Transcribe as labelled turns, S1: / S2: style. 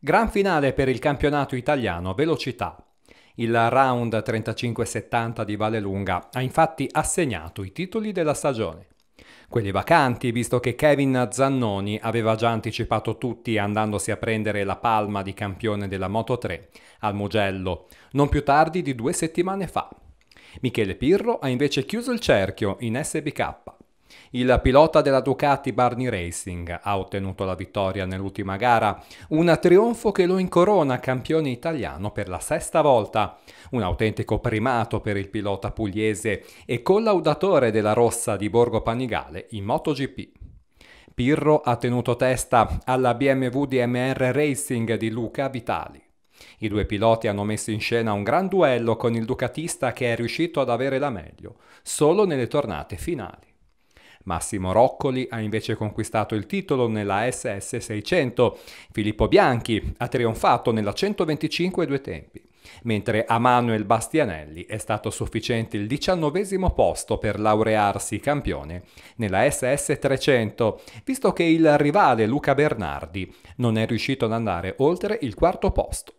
S1: Gran finale per il campionato italiano velocità. Il round 35-70 di Vallelunga ha infatti assegnato i titoli della stagione. Quelli vacanti, visto che Kevin Zannoni aveva già anticipato tutti andandosi a prendere la palma di campione della Moto 3 al Mugello, non più tardi di due settimane fa. Michele Pirro ha invece chiuso il cerchio in SBK. Il pilota della Ducati Barney Racing ha ottenuto la vittoria nell'ultima gara, un trionfo che lo incorona campione italiano per la sesta volta, un autentico primato per il pilota pugliese e collaudatore della rossa di Borgo Panigale in MotoGP. Pirro ha tenuto testa alla BMW DMR Racing di Luca Vitali. I due piloti hanno messo in scena un gran duello con il ducatista che è riuscito ad avere la meglio, solo nelle tornate finali. Massimo Roccoli ha invece conquistato il titolo nella SS 600, Filippo Bianchi ha trionfato nella 125 due tempi mentre a Manuel Bastianelli è stato sufficiente il diciannovesimo posto per laurearsi campione nella SS 300, visto che il rivale Luca Bernardi non è riuscito ad andare oltre il quarto posto.